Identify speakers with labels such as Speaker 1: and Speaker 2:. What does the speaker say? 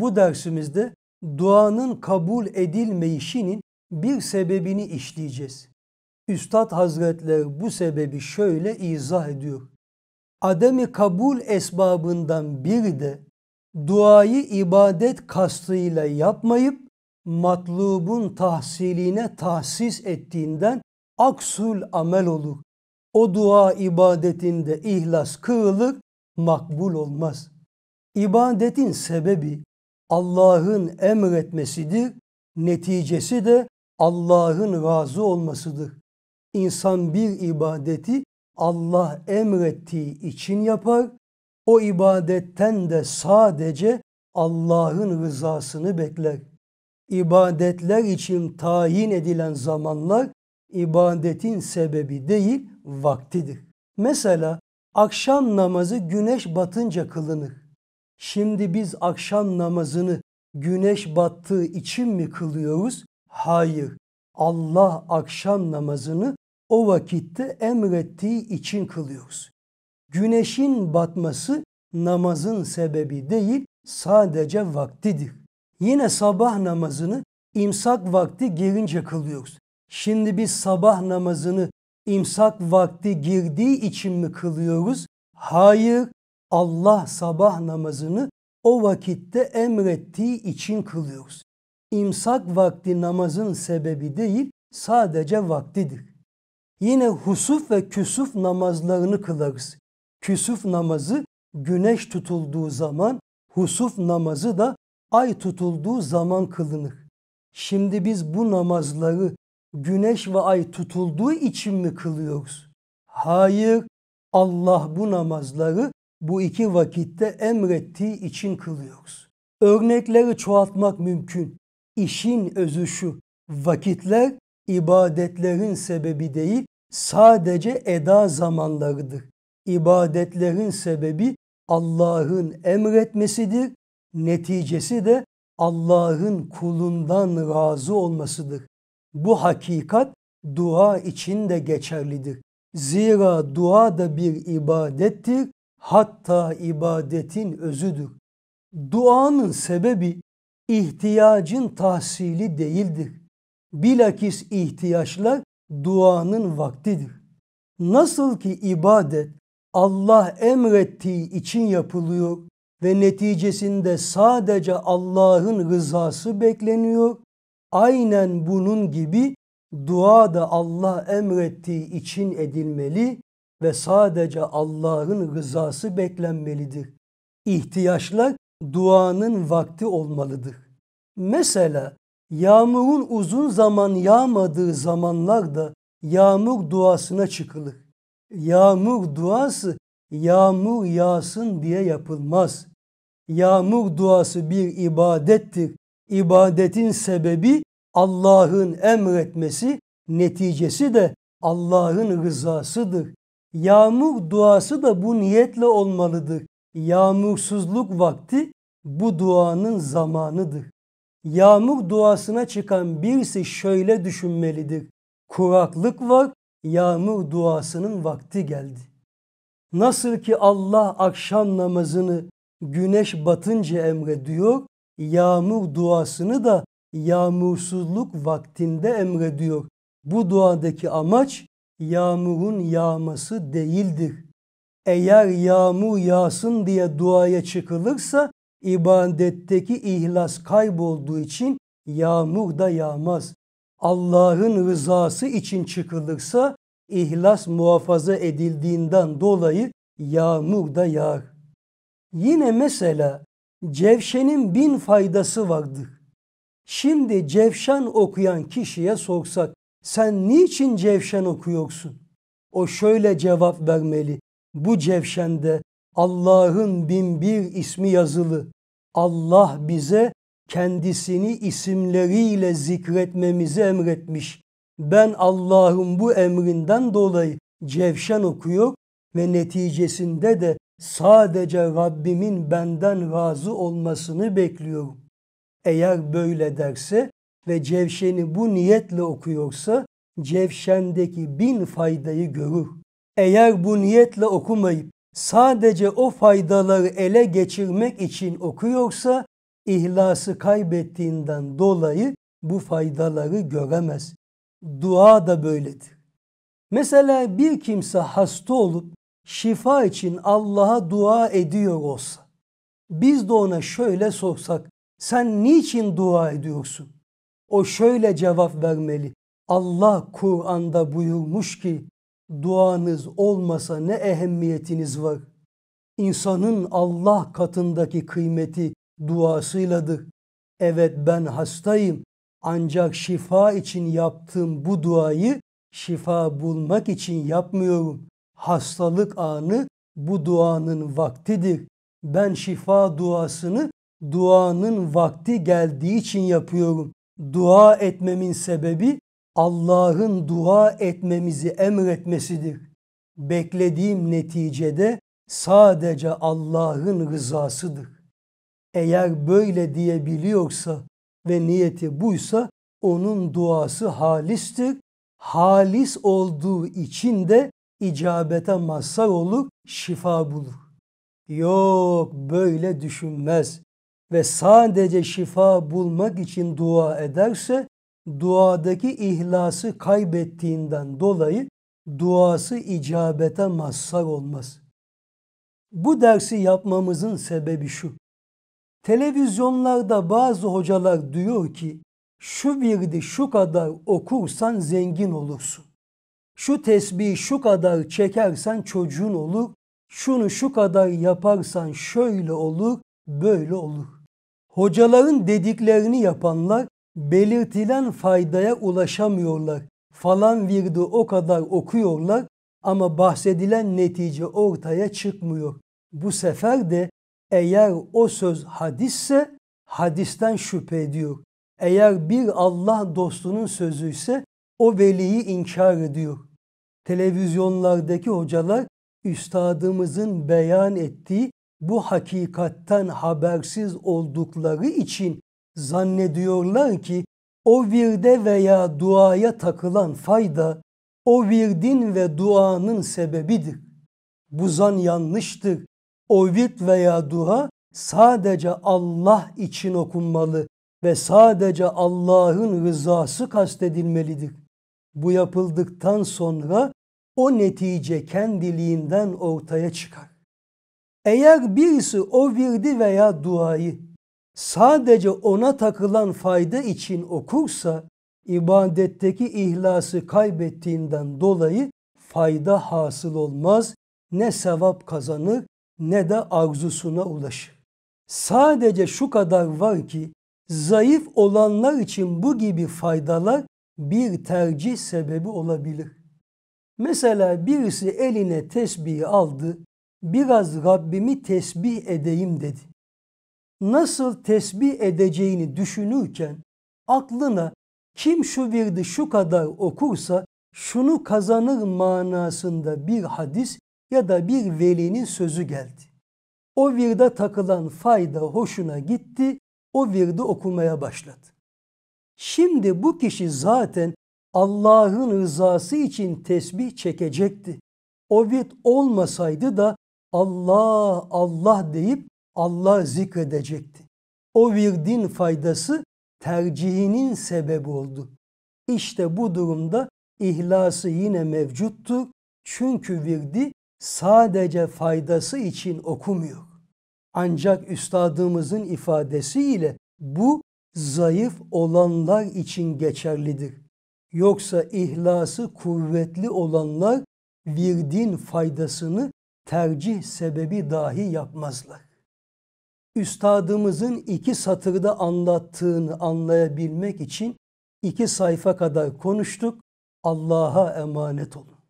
Speaker 1: bu dersimizde duanın kabul edilmeyişinin bir sebebini işleyeceğiz. Üstad Hazretleri bu sebebi şöyle izah ediyor. Ademi kabul esbabından biri de duayı ibadet kastıyla yapmayıp matlubun tahsiline tahsis ettiğinden aksul amel olur. O dua ibadetinde ihlas kırılır, makbul olmaz. İbadetin sebebi Allah'ın emretmesidir. Neticesi de Allah'ın razı olmasıdır. İnsan bir ibadeti Allah emrettiği için yapar. O ibadetten de sadece Allah'ın rızasını bekler. İbadetler için tayin edilen zamanlar ibadetin sebebi değil vaktidir. Mesela akşam namazı güneş batınca kılınır. Şimdi biz akşam namazını güneş battığı için mi kılıyoruz? Hayır. Allah akşam namazını o vakitte emrettiği için kılıyoruz. Güneşin batması namazın sebebi değil, sadece vaktidir. Yine sabah namazını imsak vakti girince kılıyoruz. Şimdi biz sabah namazını imsak vakti girdiği için mi kılıyoruz? Hayır, Allah sabah namazını o vakitte emrettiği için kılıyoruz. İmsak vakti namazın sebebi değil, sadece vaktidir. Yine husuf ve küsuf namazlarını kılarız. Küsuf namazı güneş tutulduğu zaman, husuf namazı da ay tutulduğu zaman kılınır. Şimdi biz bu namazları güneş ve ay tutulduğu için mi kılıyoruz? Hayır, Allah bu namazları bu iki vakitte emrettiği için kılıyoruz. Örnekleri çoğaltmak mümkün. İşin özü şu. Vakitler ibadetlerin sebebi değil, sadece eda zamanlarıdır. İbadetlerin sebebi Allah'ın emretmesidir. Neticesi de Allah'ın kulundan razı olmasıdır. Bu hakikat dua için de geçerlidir. Zira dua da bir ibadettir hatta ibadetin özüdür. Duanın sebebi ihtiyacın tahsili değildir. Bilakis ihtiyaçlar duanın vaktidir. Nasıl ki ibadet Allah emrettiği için yapılıyor ve neticesinde sadece Allah'ın rızası bekleniyor. Aynen bunun gibi dua da Allah emrettiği için edilmeli ve sadece Allah'ın rızası beklenmelidir. İhtiyaçlar duanın vakti olmalıdır. Mesela yağmurun uzun zaman yağmadığı zamanlarda yağmur duasına çıkılır. Yağmur duası yağmur yağsın diye yapılmaz. Yağmur duası bir ibadettir. İbadetin sebebi Allah'ın emretmesi, neticesi de Allah'ın rızasıdır. Yağmur duası da bu niyetle olmalıdır. Yağmursuzluk vakti bu duanın zamanıdır. Yağmur duasına çıkan birisi şöyle düşünmelidir. Kuraklık var, yağmur duasının vakti geldi. Nasıl ki Allah akşam namazını güneş batınca emrediyor, yağmur duasını da yağmursuzluk vaktinde emrediyor. Bu duadaki amaç yağmurun yağması değildir. Eğer yağmur yağsın diye duaya çıkılırsa ibadetteki ihlas kaybolduğu için yağmur da yağmaz. Allah'ın rızası için çıkılırsa ihlas muhafaza edildiğinden dolayı yağmur da yağar. Yine mesela cevşenin bin faydası vardır. Şimdi cevşen okuyan kişiye sorsak sen niçin cevşen okuyorsun? O şöyle cevap vermeli. Bu cevşende Allah'ın bin bir ismi yazılı. Allah bize kendisini isimleriyle zikretmemizi emretmiş. Ben Allah'ın bu emrinden dolayı cevşen okuyor ve neticesinde de sadece Rabbimin benden razı olmasını bekliyorum. Eğer böyle derse ve cevşeni bu niyetle okuyorsa cevşendeki bin faydayı görür. Eğer bu niyetle okumayıp sadece o faydaları ele geçirmek için okuyorsa ihlası kaybettiğinden dolayı bu faydaları göremez. Dua da böyledir. Mesela bir kimse hasta olup şifa için Allah'a dua ediyor olsa biz de ona şöyle sorsak sen niçin dua ediyorsun? O şöyle cevap vermeli. Allah Kur'an'da buyurmuş ki duanız olmasa ne ehemmiyetiniz var? İnsanın Allah katındaki kıymeti duasıyladır. Evet ben hastayım ancak şifa için yaptığım bu duayı şifa bulmak için yapmıyorum. Hastalık anı bu duanın vaktidir. Ben şifa duasını duanın vakti geldiği için yapıyorum dua etmemin sebebi Allah'ın dua etmemizi emretmesidir. Beklediğim neticede sadece Allah'ın rızasıdır. Eğer böyle diyebiliyorsa ve niyeti buysa onun duası halistir. Halis olduğu için de icabete mazhar olur, şifa bulur. Yok böyle düşünmez ve sadece şifa bulmak için dua ederse duadaki ihlası kaybettiğinden dolayı duası icabete mazhar olmaz. Bu dersi yapmamızın sebebi şu. Televizyonlarda bazı hocalar diyor ki şu virdi şu kadar okursan zengin olursun. Şu tesbihi şu kadar çekersen çocuğun olur. Şunu şu kadar yaparsan şöyle olur, böyle olur. Hocaların dediklerini yapanlar belirtilen faydaya ulaşamıyorlar. Falan virdi o kadar okuyorlar ama bahsedilen netice ortaya çıkmıyor. Bu sefer de eğer o söz hadisse hadisten şüphe ediyor. Eğer bir Allah dostunun sözü ise o veliyi inkar ediyor. Televizyonlardaki hocalar üstadımızın beyan ettiği bu hakikatten habersiz oldukları için zannediyorlar ki o virde veya duaya takılan fayda o virdin ve duanın sebebidir. Bu zan yanlıştır. O virt veya dua sadece Allah için okunmalı ve sadece Allah'ın rızası kastedilmelidir. Bu yapıldıktan sonra o netice kendiliğinden ortaya çıkar. Eğer birisi o virdi veya duayı sadece ona takılan fayda için okursa ibadetteki ihlası kaybettiğinden dolayı fayda hasıl olmaz, ne sevap kazanır ne de arzusuna ulaşır. Sadece şu kadar var ki zayıf olanlar için bu gibi faydalar bir tercih sebebi olabilir. Mesela birisi eline tesbihi aldı, biraz Rabbimi tesbih edeyim dedi. Nasıl tesbih edeceğini düşünürken aklına kim şu virdi şu kadar okursa şunu kazanır manasında bir hadis ya da bir velinin sözü geldi. O virde takılan fayda hoşuna gitti, o virdi okumaya başladı. Şimdi bu kişi zaten Allah'ın rızası için tesbih çekecekti. O virt olmasaydı da Allah Allah deyip Allah zikredecekti. O virdin faydası tercihinin sebebi oldu. İşte bu durumda ihlası yine mevcuttu Çünkü virdi sadece faydası için okumuyor. Ancak üstadımızın ifadesiyle bu zayıf olanlar için geçerlidir. Yoksa ihlası kuvvetli olanlar virdin faydasını tercih sebebi dahi yapmazlar. Üstadımızın iki satırda anlattığını anlayabilmek için iki sayfa kadar konuştuk. Allah'a emanet olun.